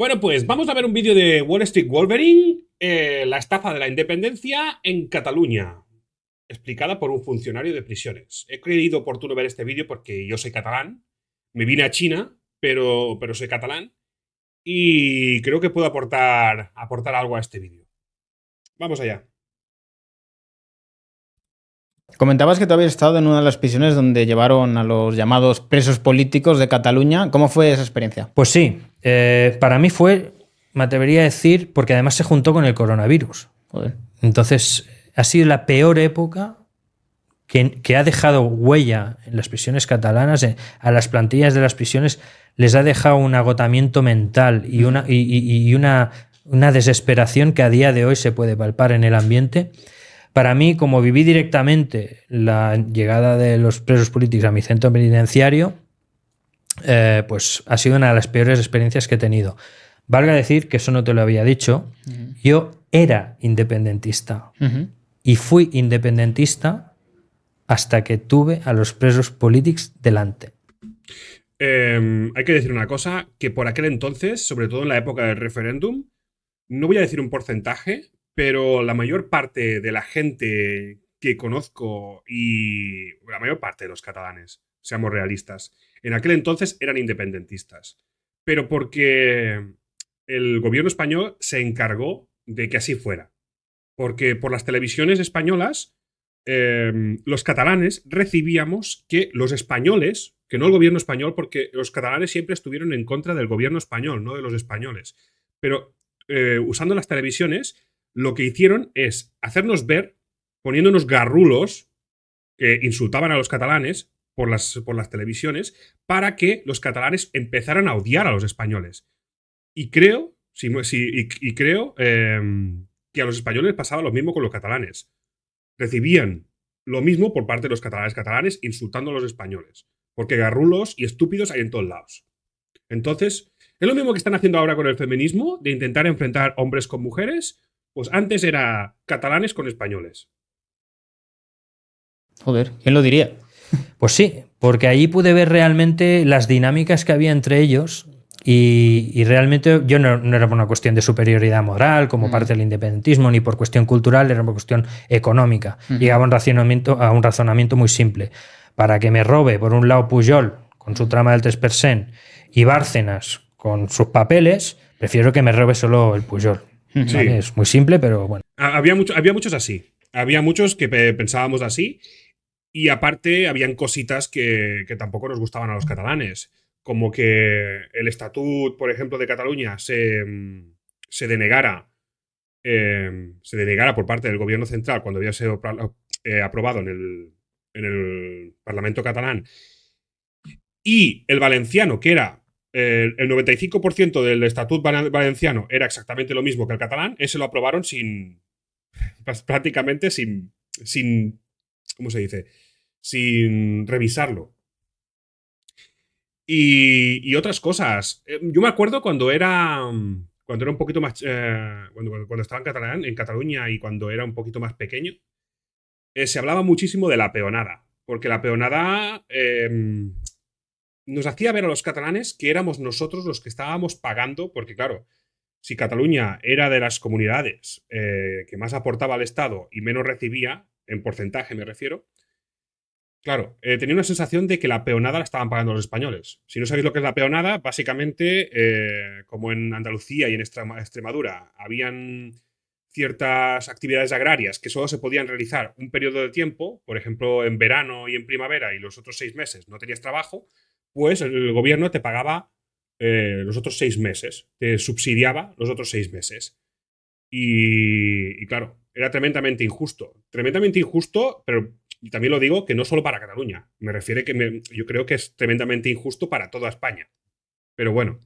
Bueno, pues vamos a ver un vídeo de Wall Street Wolverine, eh, la estafa de la independencia en Cataluña, explicada por un funcionario de prisiones. He creído oportuno ver este vídeo porque yo soy catalán, me vine a China, pero, pero soy catalán, y creo que puedo aportar, aportar algo a este vídeo. Vamos allá. Comentabas que tú habías estado en una de las prisiones donde llevaron a los llamados presos políticos de Cataluña. ¿Cómo fue esa experiencia? Pues sí, eh, para mí fue, me atrevería a decir, porque además se juntó con el coronavirus. Entonces, ha sido la peor época que, ha dejado huella en las prisiones catalanas, eh, a las plantillas de las prisiones, les ha dejado un agotamiento mental y una, una, una desesperación que a día de hoy se puede palpar en el ambiente. Para mí, como viví directamente la llegada de los presos políticos a mi centro penitenciario, eh, pues ha sido una de las peores experiencias que he tenido. Valga decir que eso no te lo había dicho. Yo era independentista y fui independentista hasta que tuve a los presos políticos delante. Em, hay que decir una cosa, que por aquel entonces, sobre todo en la época del referéndum, no voy a decir un porcentaje, pero la mayor parte de la gente que conozco y la mayor parte de los catalanes, seamos realistas, en aquel entonces eran independentistas, pero porque el gobierno español se encargó de que así fuera, porque por las televisiones españolas em, los catalanes recibíamos que los españoles, que no el gobierno español, porque los catalanes siempre estuvieron en contra del gobierno español, no de los españoles, pero eh, usando las televisiones lo que hicieron es hacernos ver, poniéndonos garrulos, que insultaban a los catalanes por las, por las televisiones, para que los catalanes empezaran a odiar a los españoles. Y creo, si, y, creo em, que a los españoles pasaba lo mismo con los catalanes. Recibían lo mismo por parte de los catalanes catalanes insultando a los españoles. Porque garrulos y estúpidos hay en todos lados. Entonces, es lo mismo que están haciendo ahora con el feminismo, de intentar enfrentar hombres con mujeres, pues antes era catalanes con españoles. Joder, ¿quién lo diría? Pues sí, porque ahí pude ver realmente las dinámicas que había entre ellos y, realmente yo no, era por una cuestión de superioridad moral como mm. parte del independentismo, ni por cuestión cultural, era por cuestión económica. Mm. Llegaba a un razonamiento muy simple. Para que me robe, por un lado, Pujol con su trama del 3% y Bárcenas con sus papeles, prefiero que me robe solo el Pujol es muy simple, pero bueno. Había, mucho, había muchos así. Había muchos que eh, pensábamos así. Y aparte, habían cositas que, tampoco nos gustaban a los catalanes. Como que el estatut, por ejemplo, de Cataluña se, mm, denegara. Em, se denegara por parte del gobierno central cuando había sido eh, aprobado en el, en el Parlamento catalán y el valenciano, que era el 95% del estatut valenciano era exactamente lo mismo que el catalán, ese lo aprobaron sin, prácticamente sin, sin, ¿cómo se dice? Sin revisarlo. Y, otras cosas. Eh, yo me acuerdo cuando era, cuando era un poquito más, eh, cuando, estaba en Catalán, en Cataluña y cuando era un poquito más pequeño, eh, se hablaba muchísimo de la peonada, porque la peonada nos hacía ver a los catalanes que éramos nosotros los que estábamos pagando, porque claro, si Cataluña era de las comunidades eh, que más aportaba al Estado y menos recibía, en porcentaje me refiero, claro, eh, tenía una sensación de que la peonada la estaban pagando los españoles. Si no sabéis lo que es la peonada, básicamente, eh, como en Andalucía y en Extremadura, habían ciertas actividades agrarias que solo se podían realizar un periodo de tiempo, por ejemplo, en verano y en primavera y los otros seis meses no tenías trabajo, pues el gobierno te pagaba eh, los otros seis meses, te subsidiaba los otros seis meses. Y, claro, era tremendamente injusto. Tremendamente injusto, pero también lo digo que no solo para Cataluña. Me refiero que yo creo que es tremendamente injusto para toda España. Pero bueno.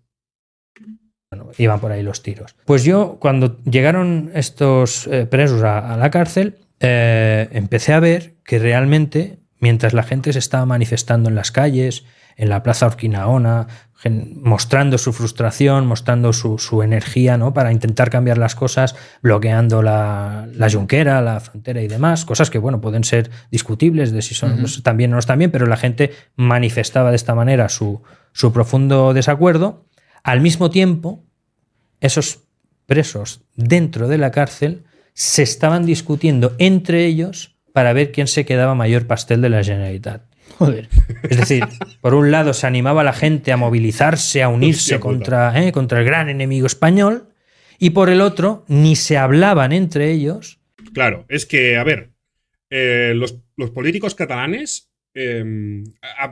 iban por ahí los tiros. Pues yo, cuando llegaron estos eh, presos a, la cárcel, eh, empecé a ver que realmente, mientras la gente se estaba manifestando en las calles, en la Plaza Orquinaona, mostrando su frustración, mostrando su, energía ¿no? para intentar cambiar las cosas, bloqueando la, la, yunquera, la frontera y demás, cosas que bueno, pueden ser discutibles de si son también o no están bien, pero la gente manifestaba de esta manera su, su profundo desacuerdo. Al mismo tiempo, esos presos dentro de la cárcel se estaban discutiendo entre ellos para ver quién se quedaba mayor pastel de la generalidad. Es decir, por un lado se animaba la gente a movilizarse, a unirse contra, eh, contra el gran enemigo español, y por el otro ni se hablaban entre ellos. Claro, es que, a ver, eh, los, políticos catalanes, em,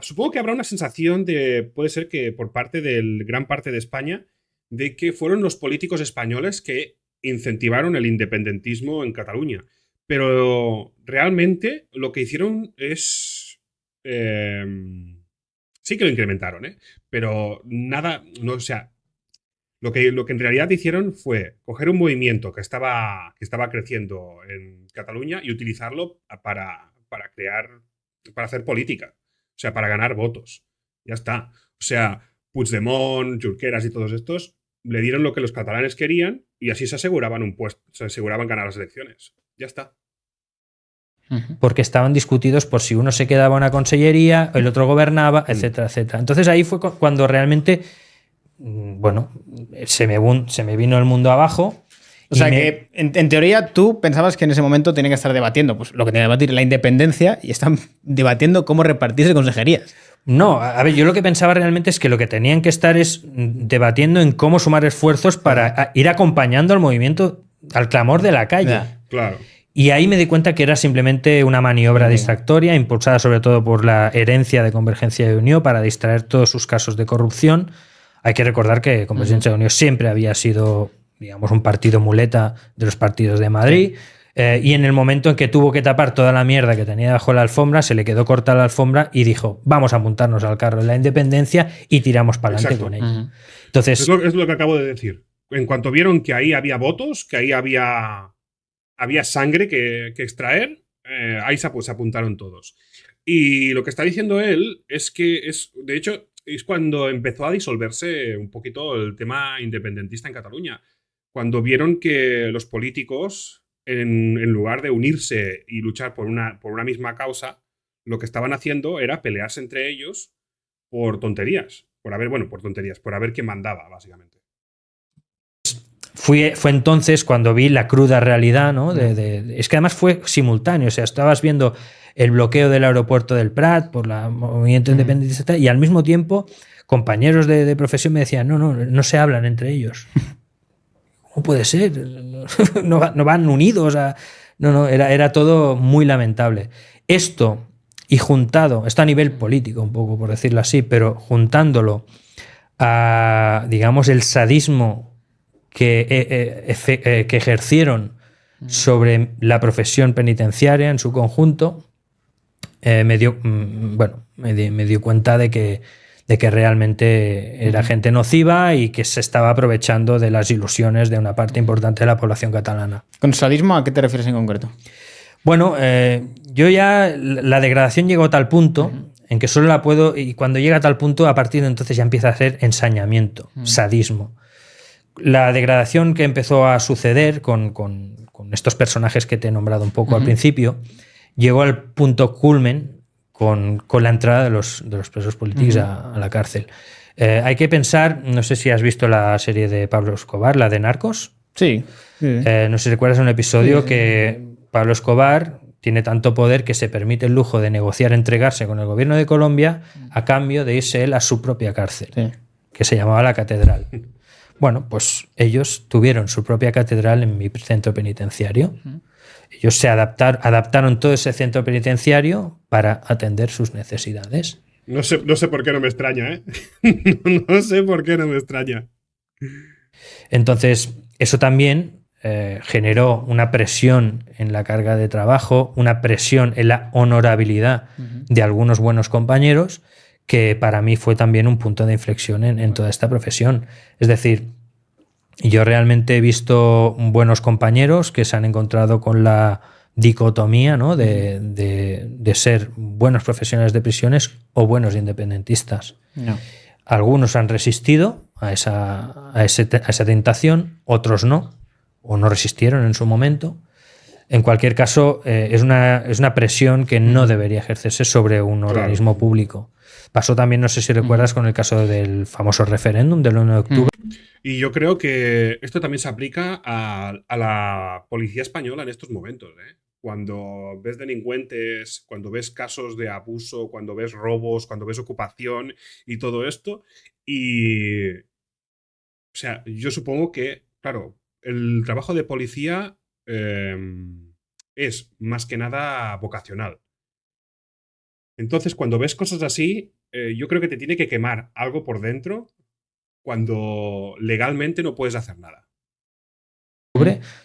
supongo que habrá una sensación de, puede ser que por parte del gran parte de España, de que fueron los políticos españoles que incentivaron el independentismo en Cataluña. Pero realmente lo que hicieron es Em, sí que lo incrementaron, ¿eh? Pero nada, no, o sea, lo que, lo que en realidad hicieron fue coger un movimiento que estaba, que estaba creciendo en Cataluña y utilizarlo para, crear, para hacer política, o sea, para ganar votos. Ya está. O sea, Puigdemont, Junqueras y todos estos le dieron lo que los catalanes querían y así se aseguraban un puesto, se aseguraban ganar las elecciones. Ya está porque estaban discutidos por si uno se quedaba en una consellería, el otro gobernaba, mm. etcétera, etcétera. Entonces ahí fue cuando realmente, mm, bueno, se me, se me vino el mundo abajo. O sea que, en, teoría, tú pensabas que en ese momento tenían que estar debatiendo, pues lo que tenía que debatir la independencia y están debatiendo cómo repartirse consejerías. No, a ver, yo lo que pensaba realmente es que lo que tenían que estar es mm, debatiendo en cómo sumar esfuerzos para ir acompañando al movimiento, al clamor de la calle. claro. Y ahí me di cuenta que era simplemente una maniobra distractoria, impulsada sobre todo por la herencia de Convergencia de Unión para distraer todos sus casos de corrupción. Hay que recordar que Convergencia de Unión siempre había sido, digamos, un partido muleta de los partidos de Madrid. Eh, y en el momento en que tuvo que tapar toda la mierda que tenía bajo la alfombra, se le quedó corta la alfombra y dijo: Vamos a montarnos al carro de la independencia y tiramos para adelante con ella. Entonces, es lo que acabo de decir. En cuanto vieron que ahí había votos, que ahí había había sangre que, extraer, eh, ahí se, pues, apuntaron todos. Y lo que está diciendo él es que es, de hecho, es cuando empezó a disolverse un poquito el tema independentista en Cataluña, cuando vieron que los políticos, en, lugar de unirse y luchar por una, por una misma causa, lo que estaban haciendo era pelearse entre ellos por tonterías, por haber, bueno, por tonterías, por haber quién mandaba, básicamente fue entonces cuando vi la cruda realidad, ¿no? es que además fue simultáneo, o sea, estabas viendo el bloqueo del aeropuerto del Prat por la movimiento Independiente, y al mismo tiempo compañeros de, profesión me decían, no, no, no se hablan entre ellos. ¿Cómo puede ser? no, van unidos. No, no, era, era todo muy lamentable. Esto, y juntado, esto a nivel político un poco, por decirlo así, pero juntándolo a, digamos, el sadismo eh, eh, eh, que, ejercieron mm. sobre la profesión penitenciaria en su conjunto, me dio, mm, bueno, me cuenta de que, de que realmente era gente nociva y que se estaba aprovechando de las ilusiones de una parte importante de la población catalana. ¿Con sadismo a qué te refieres en concreto? Bueno, yo ya la degradación llegó a tal punto en que solo la puedo, y cuando llega a tal punto, a partir de entonces ya empieza a hacer ensañamiento, sadismo la degradación que empezó a suceder con, estos personajes que te he nombrado un poco al principio, llegó al punto culmen con, la entrada de los, presos políticos a, la cárcel. Eh, hay que pensar, no sé si has visto la serie de Pablo Escobar, la de Narcos. Sí. Eh, no sé si recuerdas un episodio que Pablo Escobar tiene tanto poder que se permite el lujo de negociar entregarse con el gobierno de Colombia a cambio de irse él a su propia cárcel, que se llamaba la Catedral. Bueno, pues ellos tuvieron su propia catedral en mi centro penitenciario. Ellos se adaptaron todo ese centro penitenciario para atender sus necesidades. No sé, no sé por qué no me extraña, ¿eh? no, sé por qué no me extraña. Entonces, eso también eh, generó una presión en la carga de trabajo, una presión en la honorabilidad de algunos buenos compañeros que para mí fue también un punto de inflexión en, toda esta profesión. Es decir, yo realmente he visto buenos compañeros que se han encontrado con la dicotomía de, ser buenos profesionales de prisiones o buenos independentistas. Algunos han resistido a esa, a, esa tentación, otros no, o no resistieron en su momento. En cualquier caso, eh, es, una, es, una, presión que no debería ejercerse sobre un organismo público. Pasó también, no sé si recuerdas, con el caso del famoso referéndum del 1 de octubre. Y yo creo que esto también se aplica a, la policía española en estos momentos. ¿eh? Cuando ves delincuentes, cuando ves casos de abuso, cuando ves robos, cuando ves ocupación y todo esto. Y. O sea, yo supongo que, claro, el trabajo de policía em, es más que nada vocacional. Entonces, cuando ves cosas así, eh, yo creo que te tiene que quemar algo por dentro cuando legalmente no puedes hacer nada.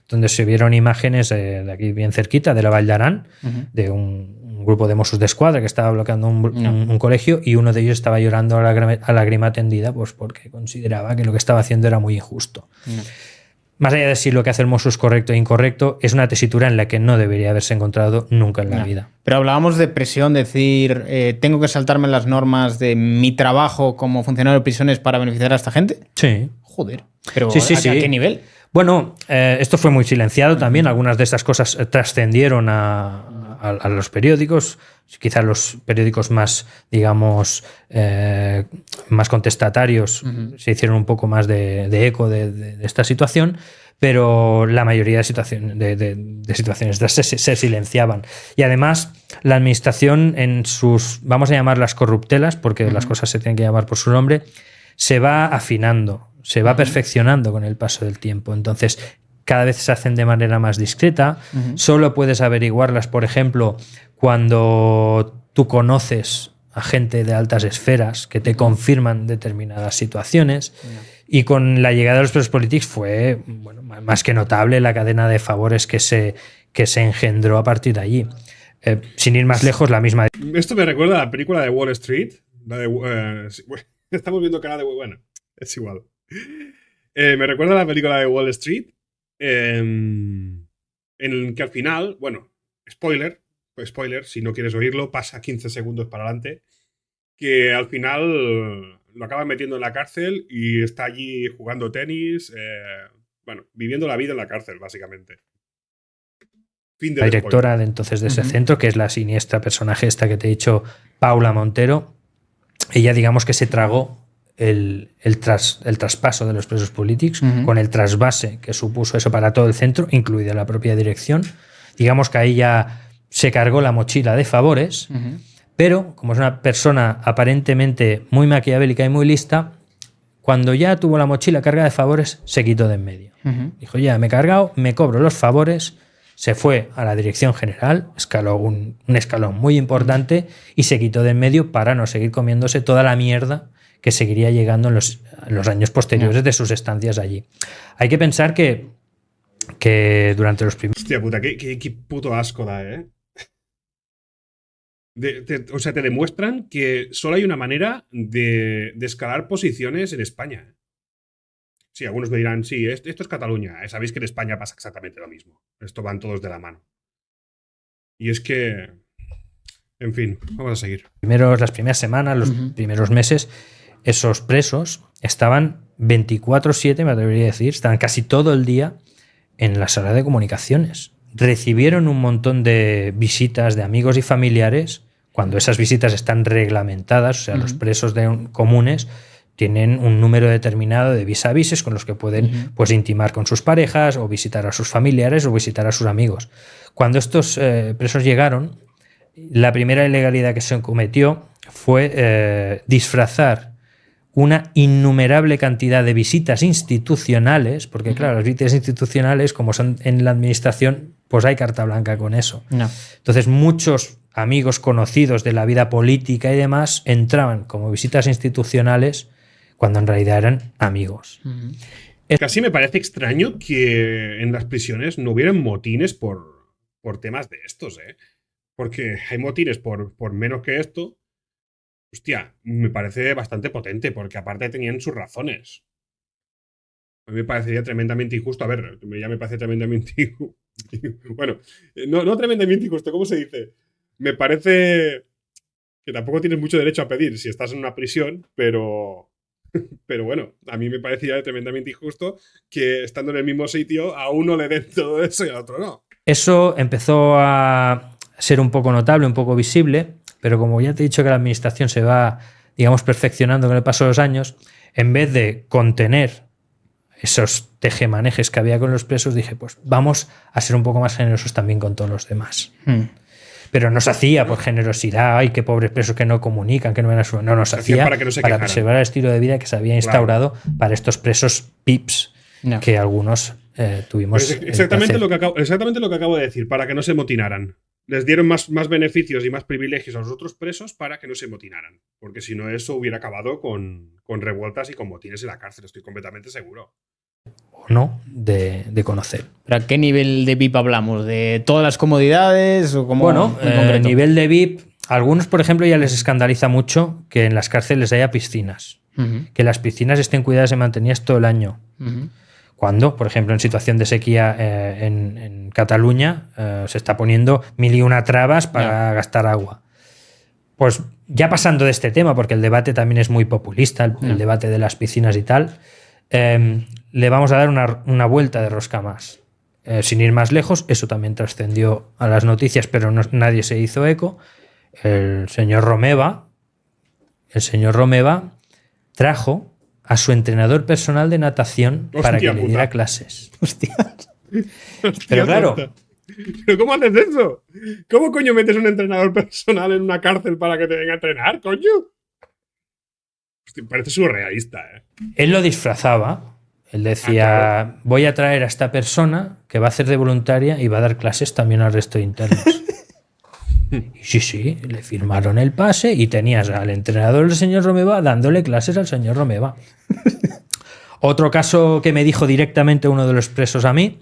Donde se vieron imágenes de aquí bien cerquita, de la Valdarán, de un, grupo de Mossos de Escuadra que estaba bloqueando un, colegio y uno de ellos estaba llorando a, lágrima tendida pues porque consideraba que lo que estaba haciendo era muy injusto. Más allá de si lo que hace el es correcto e incorrecto, es una tesitura en la que no debería haberse encontrado nunca en la vida. Pero hablábamos de presión, decir, eh, tengo que saltarme las normas de mi trabajo como funcionario de prisiones para beneficiar a esta gente. Sí. Joder. Pero ¿a, qué nivel? Bueno, eh, esto fue muy silenciado también. Algunas de estas cosas trascendieron a, a, los periódicos, quizás los periódicos más, digamos, eh, más contestatarios se hicieron un poco más de, eco de, esta situación, pero la mayoría de, situaciones se, silenciaban. Y además, la administración en sus, vamos a llamarlas corruptelas, porque las cosas se tienen que llamar por su nombre, se va afinando, se va perfeccionando con el paso del tiempo. Entonces, cada vez se hacen de manera más discreta. Solo puedes averiguarlas, por ejemplo, cuando tú conoces a gente de altas esferas que te confirman determinadas situaciones. Y con la llegada de los presos políticos fue más que notable la cadena de favores que se, que se engendró a partir de allí. Eh, sin ir más lejos, la misma. Esto me recuerda a la película de Wall Street. Eh, estamos viendo cara de. Bueno, es igual. Eh, me recuerda a la película de Wall Street, Em, en el que al final, bueno, spoiler, pues spoiler, si no quieres oírlo, pasa 15 segundos para adelante, que al final lo acaban metiendo en la cárcel y está allí jugando tenis, eh, bueno, viviendo la vida en la cárcel, básicamente. la directora de entonces de ese centro, que es la siniestra personaje esta que te he dicho, Paula Montero, ella digamos que se tragó el, traspaso de los presos políticos, con el trasvase que supuso eso para todo el centro, incluida la propia dirección. Digamos que ahí ya se cargó la mochila de favores, pero como es una persona aparentemente muy maquiavélica y muy lista, cuando ya tuvo la mochila cargada de favores, se quitó de en medio. Dijo, ya me he cargado, me cobro los favores, se fue a la dirección general, escaló un, escalón muy importante y se quitó de en medio para no seguir comiéndose toda la mierda que seguiría llegando en los, años posteriores de sus estancias allí. Hay que pensar que, que durante los primeros... Hostia puta, qué, qué, puto asco da, ¿eh? o sea, te demuestran que solo hay una manera de, escalar posiciones en España. Sí, algunos me dirán, sí, esto, es Cataluña. Eh, sabéis que en España pasa exactamente lo mismo. Esto van todos de la mano. Y es que... En fin, vamos a seguir. Primero las primeras semanas, los primeros meses, esos presos estaban 24/7, me atrevería a decir, estaban casi todo el día en la sala de comunicaciones. Recibieron un montón de visitas de amigos y familiares cuando esas visitas están reglamentadas, o sea, los presos de comunes tienen un número determinado de vis vises con los que pueden pues, intimar con sus parejas o visitar a sus familiares o visitar a sus amigos. Cuando estos eh, presos llegaron, la primera ilegalidad que se cometió fue eh, disfrazar una innumerable cantidad de visitas institucionales, porque claro, las visitas institucionales, como son en la administración, pues hay carta blanca con eso. Entonces, muchos amigos conocidos de la vida política y demás entraban como visitas institucionales cuando en realidad eran amigos. es Casi me parece extraño que en las prisiones no hubieran motines por, por temas de estos, ¿eh? Porque hay motines por, por menos que esto, hostia, me parece bastante potente, porque aparte tenían sus razones. A mí me parecería tremendamente injusto. A ver, ya me parece tremendamente injusto. Bueno, eh, no, tremendamente injusto, ¿cómo se dice? Me parece que tampoco tienes mucho derecho a pedir si estás en una prisión, pero. Pero bueno, a mí me parecía tremendamente injusto que estando en el mismo sitio a uno le den todo eso y al otro no. Eso empezó a ser un poco notable, un poco visible, pero como ya te he dicho que la administración se va, digamos, perfeccionando con el paso de los años, en vez de contener esos tejemanejes que había con los presos, dije, pues vamos a ser un poco más generosos también con todos los demás. Hmm. Pero no se hacía por generosidad, ay, qué pobres presos que no comunican, que no ven a su... No, nos hacía para, no se para preservar el estilo de vida que se había instaurado para estos presos PIPs, que algunos eh, tuvimos. exactamente, lo exactamente lo que acabo de decir, para que no se motinaran les dieron más, más beneficios y más privilegios a los otros presos para que no se motinaran, porque si no eso hubiera acabado con, revueltas y con motines en la cárcel, estoy completamente seguro. O no, de, conocer. ¿Para qué nivel de VIP hablamos? ¿De todas las comodidades? O como, bueno, el eh, nivel de VIP, a algunos, por ejemplo, ya les escandaliza mucho que en las cárceles haya piscinas, que las piscinas estén cuidadas y mantenidas todo el año cuando, por ejemplo, en situación de sequía eh, en, Cataluña eh, se está poniendo mil y una trabas para gastar agua. Pues ya pasando de este tema, porque el debate también es muy populista, el, debate de las piscinas y tal, em, le vamos a dar una, vuelta de rosca más. Eh, sin ir más lejos, eso también trascendió a las noticias, pero nadie se hizo eco. El señor Romeva, el señor Romeva trajo a su entrenador personal de natación para que le diera clases. Hostias. Pero claro. ¿Pero cómo haces eso? ¿Cómo coño metes un entrenador personal en una cárcel para que te venga a entrenar, coño? Hostia, parece surrealista, ¿eh? Él lo disfrazaba. Él decía, ah, voy a traer a esta persona que va a hacer de voluntaria y va a dar clases también al resto de internos. Sí, sí, le firmaron el pase y tenías al entrenador el señor Romeva dándole clases al señor Romeva. Otro caso que me dijo directamente uno de los presos a mí,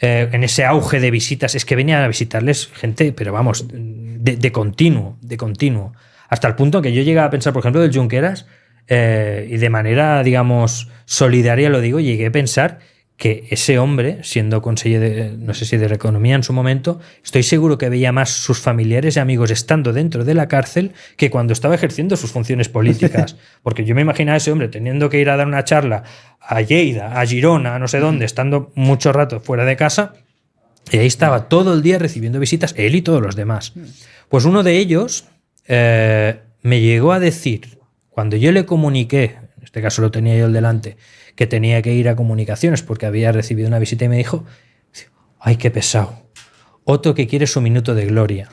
eh, en ese auge de visitas, es que venían a visitarles gente, pero vamos, de, continuo, de continuo. Hasta el punto que yo llegaba a pensar, por ejemplo, del Junqueras, eh, y de manera, digamos, solidaria lo digo, llegué a pensar que ese hombre, siendo consejero de, no sé si de economía en su momento, estoy seguro que veía más sus familiares y amigos estando dentro de la cárcel que cuando estaba ejerciendo sus funciones políticas. Porque yo me imaginaba a ese hombre teniendo que ir a dar una charla a Lleida, a Girona, a no sé dónde, estando mucho rato fuera de casa, y ahí estaba todo el día recibiendo visitas, él y todos los demás. Pues uno de ellos eh, me llegó a decir, cuando yo le comuniqué este caso lo tenía yo delante, que tenía que ir a comunicaciones porque había recibido una visita y me dijo, ay, qué pesado, otro que quiere su minuto de gloria.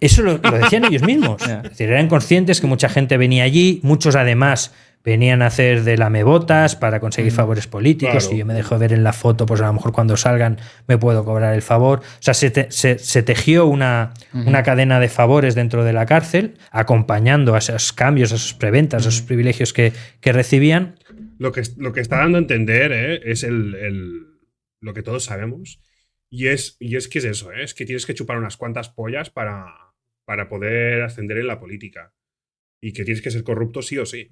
Eso lo, decían ellos mismos. decir, eran conscientes que mucha gente venía allí, muchos además venían a hacer de lamebotas para conseguir mm, favores políticos. Y Si yo me dejo ver en la foto, pues a lo mejor cuando salgan me puedo cobrar el favor. O sea, se, tejió una, una, cadena de favores dentro de la cárcel, acompañando a esos cambios, a sus preventas, a esos privilegios que, recibían. Lo que, lo que está dando a entender eh, es el, lo que todos sabemos. Y es, y es que es eso, eh, es que tienes que chupar unas cuantas pollas para, para poder ascender en la política. Y que tienes que ser corrupto sí o sí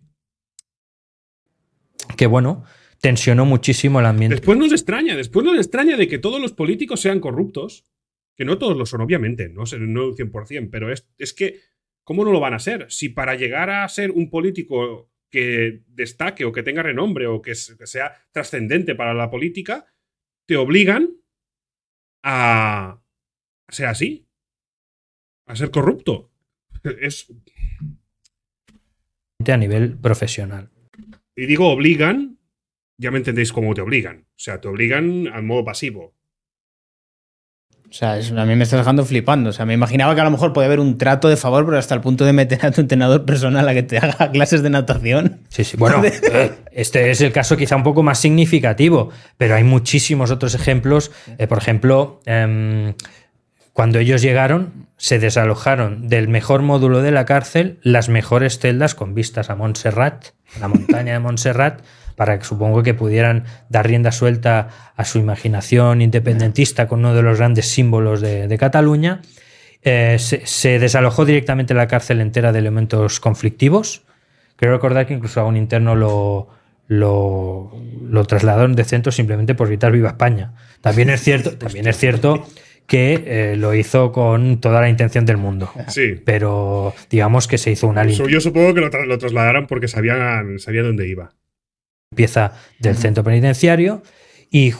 que bueno, tensionó muchísimo el ambiente. Después nos extraña, después nos extraña de que todos los políticos sean corruptos, que no todos lo son, obviamente, no, no un 100%, pero es, que, ¿cómo no lo van a ser? Si para llegar a ser un político que destaque o que tenga renombre o que sea trascendente para la política, te obligan a ser así, a ser corrupto. Es... A nivel profesional. Y digo obligan, ya me entendéis cómo te obligan. O sea, te obligan al modo pasivo. O sea, a mí me está dejando flipando. O sea, me imaginaba que a lo mejor podía haber un trato de favor, pero hasta el punto de meter a tu entrenador personal a que te haga clases de natación. Sí, sí. Bueno, eh, este es el caso quizá un poco más significativo, pero hay muchísimos otros ejemplos. Eh, por ejemplo, em, cuando ellos llegaron, se desalojaron del mejor módulo de la cárcel las mejores celdas con vistas a Montserrat, a la montaña de Montserrat, para que supongo que pudieran dar rienda suelta a su imaginación independentista con uno de los grandes símbolos de, Cataluña. Eh, se, desalojó directamente la cárcel entera de elementos conflictivos. Creo recordar que incluso a un interno lo, lo, lo trasladaron de centro simplemente por gritar Viva España. También es cierto, también es cierto que eh, lo hizo con toda la intención del mundo. Sí. Pero digamos que se hizo una línea. Yo supongo que lo, trasladaron porque sabían, sabían dónde iba. Empieza del centro penitenciario y,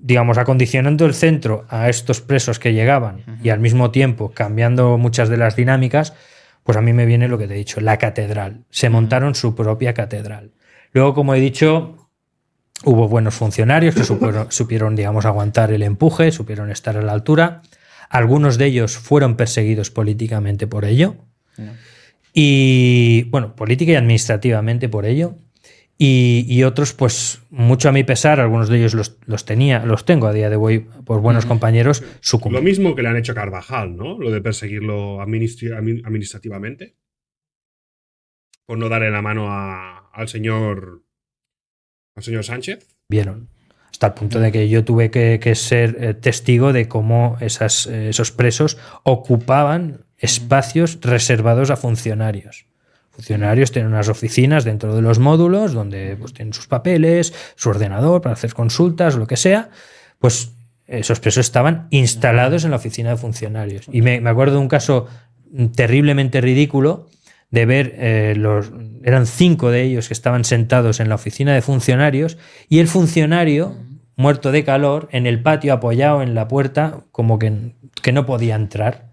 digamos, acondicionando el centro a estos presos que llegaban y al mismo tiempo cambiando muchas de las dinámicas, pues a mí me viene lo que te he dicho, la catedral. Se montaron su propia catedral. Luego, como he dicho, Hubo buenos funcionarios que supieron, digamos, aguantar el empuje, supieron estar a la altura. Algunos de ellos fueron perseguidos políticamente por ello. Y, bueno, política y administrativamente por ello. Y, otros, pues, mucho a mi pesar, algunos de ellos los, tenía, los tengo a día de hoy por buenos compañeros, Lo mismo que le han hecho a Carvajal, ¿no? Lo de perseguirlo administrativamente. Por no darle la mano al señor señor Sánchez. Vieron. Hasta el punto de que yo tuve que, ser eh, testigo de cómo esas, eh, esos presos ocupaban espacios reservados a funcionarios funcionarios tienen unas oficinas dentro de los módulos donde pues, tienen sus papeles, su ordenador para hacer consultas, lo que sea, pues esos presos estaban instalados en la oficina de funcionarios. Y me, me acuerdo de un caso terriblemente ridículo de ver, eh, los, eran cinco de ellos que estaban sentados en la oficina de funcionarios y el funcionario, muerto de calor, en el patio apoyado en la puerta, como que, que no podía entrar.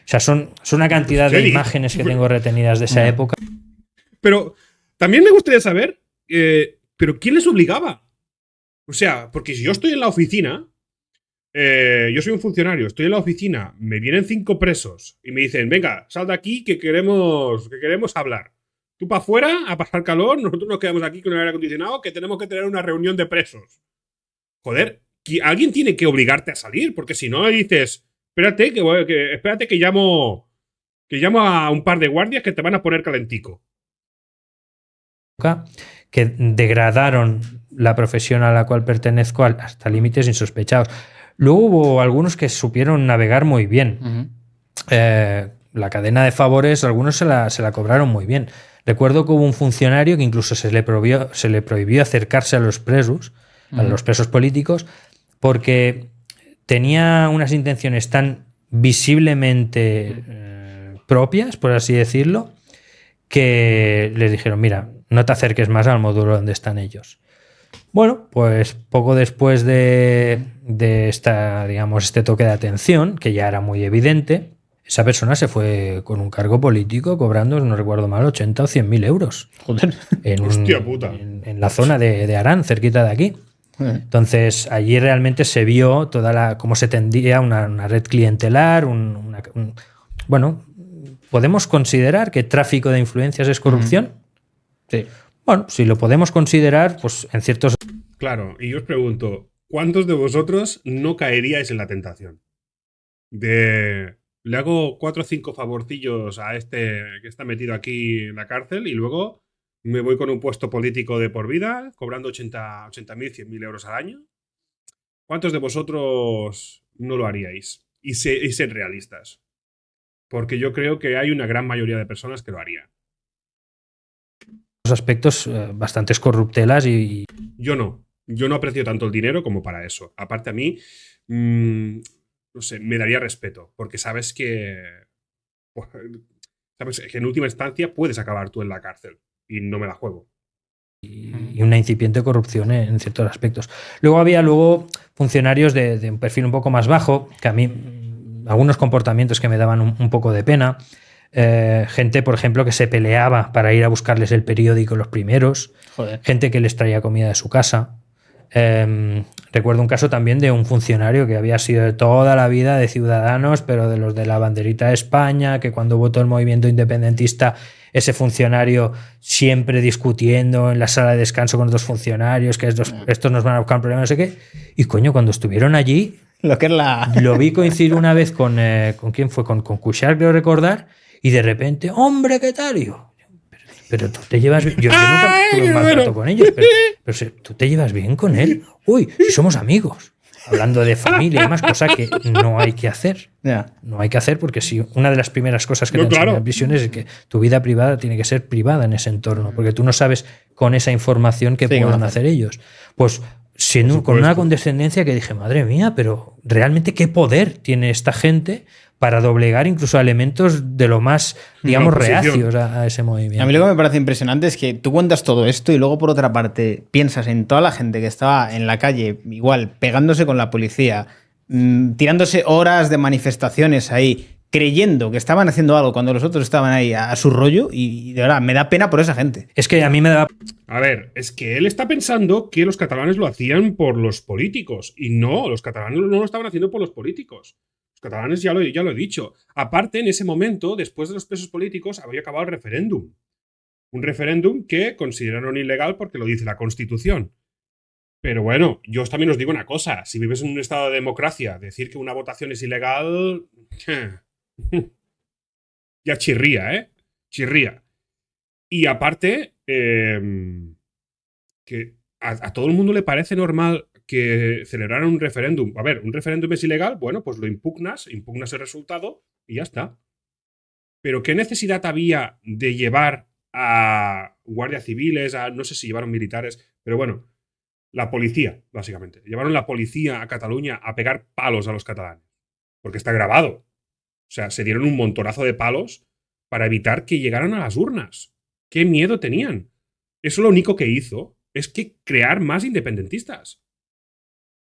O sea, son, una cantidad pues, de imágenes que pues, tengo retenidas de esa época. Pero también me gustaría saber, eh, pero ¿quién les obligaba? O sea, porque si yo estoy en la oficina, eh, yo soy un funcionario, estoy en la oficina, me vienen cinco presos y me dicen, venga, sal de aquí que queremos, que queremos hablar. Tú para afuera, a pasar calor, nosotros nos quedamos aquí con el aire acondicionado, que tenemos que tener una reunión de presos. Joder, alguien tiene que obligarte a salir, porque si no dices, espérate que, espérate que llamo, que llamo a un par de guardias que te van a poner calentico. Que degradaron la profesión a la cual pertenezco hasta límites insospechados. Luego hubo algunos que supieron navegar muy bien. Eh, la cadena de favores, algunos se la, cobraron muy bien. Recuerdo que hubo un funcionario que incluso se le prohibió, se le prohibió acercarse a los presos, a los presos políticos, porque tenía unas intenciones tan visiblemente eh, propias, por así decirlo, que les dijeron, mira, no te acerques más al módulo donde están ellos. Bueno, pues poco después de, de esta, digamos, este toque de atención, que ya era muy evidente, esa persona se fue con un cargo político cobrando, no recuerdo mal, 80 o 100 mil euros. En, en, la zona de, Arán, cerquita de aquí. Eh. Entonces, allí realmente se vio toda la cómo se tendía una, red clientelar, bueno, podemos considerar que tráfico de influencias es corrupción. Sí. Bueno, si lo podemos considerar, pues en ciertos Claro, y yo os pregunto, ¿cuántos de vosotros no caeríais en la tentación? De le hago cuatro o cinco favorcillos a este que está metido aquí en la cárcel y luego me voy con un puesto político de por vida, cobrando 80.000, 100.000 euros al año. ¿Cuántos de vosotros no lo haríais? Y, ser realistas. Porque yo creo que hay una gran mayoría de personas que lo harían. Los aspectos eh, bastantes corruptelas y... Yo no yo no aprecio tanto el dinero como para eso. Aparte a mí, mm, no sé, me daría respeto, porque sabes que, pues, sabes que en última instancia puedes acabar tú en la cárcel y no me la juego. Y una incipiente corrupción en ciertos aspectos. Luego había luego funcionarios de, un perfil un poco más bajo, que a mí mm, algunos comportamientos que me daban un, poco de pena. Eh, gente, por ejemplo, que se peleaba para ir a buscarles el periódico los primeros, gente que les traía comida de su casa. Em, recuerdo un caso también de un funcionario que había sido de toda la vida de Ciudadanos, pero de los de la banderita de España, que cuando votó el movimiento independentista, ese funcionario siempre discutiendo en la sala de descanso con otros funcionarios, que estos, mm. nos van a buscar un problema, no sé qué. Y coño, cuando estuvieron allí, lo que vi coincidir una vez con, eh, ¿con quién fue? Con, con creo recordar, y de repente, hombre, ¿qué tal? pero tú te llevas bien. Yo, nunca con ellos, pero, tú te llevas bien con él. Uy, somos amigos. Hablando de familia y más, cosa que no hay que hacer. No hay que hacer porque si una de las primeras cosas que han te en la visiones es que tu vida privada tiene que ser privada en ese entorno, porque tú no sabes con esa información que pueden puedan hacer ellos. Pues siendo, con una condescendencia que dije, madre mía, pero realmente qué poder tiene esta gente para doblegar incluso elementos de lo más, digamos, reacios a, ese movimiento. A mí lo que me parece impresionante es que tú cuentas todo esto y luego, por otra parte, piensas en toda la gente que estaba en la calle, igual, pegándose con la policía, mm, tirándose horas de manifestaciones ahí, creyendo que estaban haciendo algo cuando los otros estaban ahí a, su rollo y, y de verdad me da pena por esa gente. Es que a mí me da... A ver, es que él está pensando que los catalanes lo hacían por los políticos y no, los catalanes no lo estaban haciendo por los políticos catalanes ya lo, he dicho. Aparte, en ese momento, después de los presos políticos, había acabado el referéndum. Un referéndum que consideraron ilegal porque lo dice la Constitución. Pero bueno, yo también os digo una cosa, si vives en un estado de democracia, decir que una votación es ilegal... ya chirría, ¿eh? Chirría. Y aparte, em, que a, todo el mundo le parece normal que celebraron un referéndum. A ver, un referéndum es ilegal, bueno, pues lo impugnas, impugnas el resultado y ya está. Pero ¿qué necesidad había de llevar a guardias civiles, a no sé si llevaron militares, pero bueno, la policía, básicamente. Llevaron la policía a Cataluña a pegar palos a los catalanes, porque está grabado. O sea, se dieron un montonazo de palos para evitar que llegaran a las urnas. ¿Qué miedo tenían? Eso lo único que hizo es que crear más independentistas.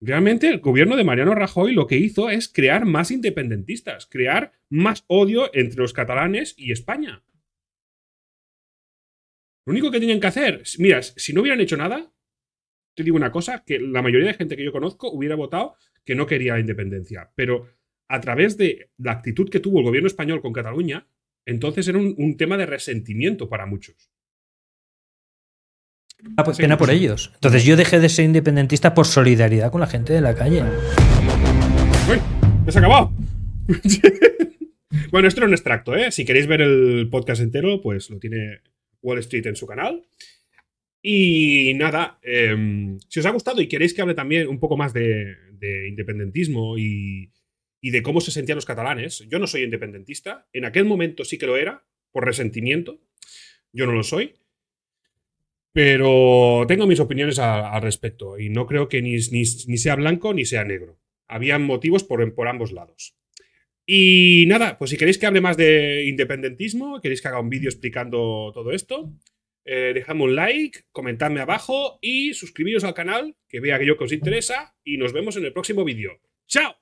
Realmente el gobierno de Mariano Rajoy lo que hizo es crear más independentistas, crear más odio entre los catalanes y España. Lo único que tenían que hacer, mira, si no hubieran hecho nada, te digo una cosa, que la mayoría de gente que yo conozco hubiera votado que no quería la independencia, pero a través de la actitud que tuvo el gobierno español con Cataluña, entonces era un, un tema de resentimiento para muchos. Ah, pues pena pues por ellos. Entonces yo dejé de ser independentista por solidaridad con la gente de la calle. Uy, se bueno, esto era un extracto, ¿eh? Si queréis ver el podcast entero, pues lo tiene Wall Street en su canal. Y nada, em, si os ha gustado y queréis que hable también un poco más de, independentismo y de cómo se sentían los catalanes, yo no soy independentista, en aquel momento sí que lo era, por resentimiento, yo no lo soy, pero tengo mis opiniones al respecto y no creo que ni, sea blanco ni sea negro. Habían motivos por, ambos lados. Y nada, pues si queréis que hable más de independentismo, queréis que haga un vídeo explicando todo esto, eh, dejadme un like, comentadme abajo y suscribiros al canal, que vea aquello que os interesa y nos vemos en el próximo vídeo. ¡Chao!